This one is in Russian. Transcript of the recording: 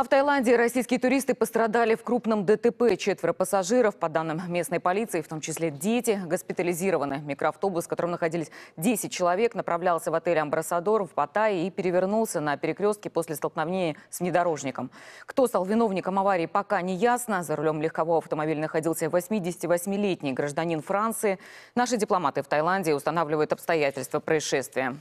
А в Таиланде российские туристы пострадали в крупном ДТП. Четверо пассажиров, по данным местной полиции, в том числе дети, госпитализированы. Микроавтобус, в котором находились 10 человек, направлялся в отель «Амбрассадор» в Паттайе и перевернулся на перекрестке после столкновения с внедорожником. Кто стал виновником аварии, пока не ясно. За рулем легкового автомобиля находился 88-летний гражданин Франции. Наши дипломаты в Таиланде устанавливают обстоятельства происшествия.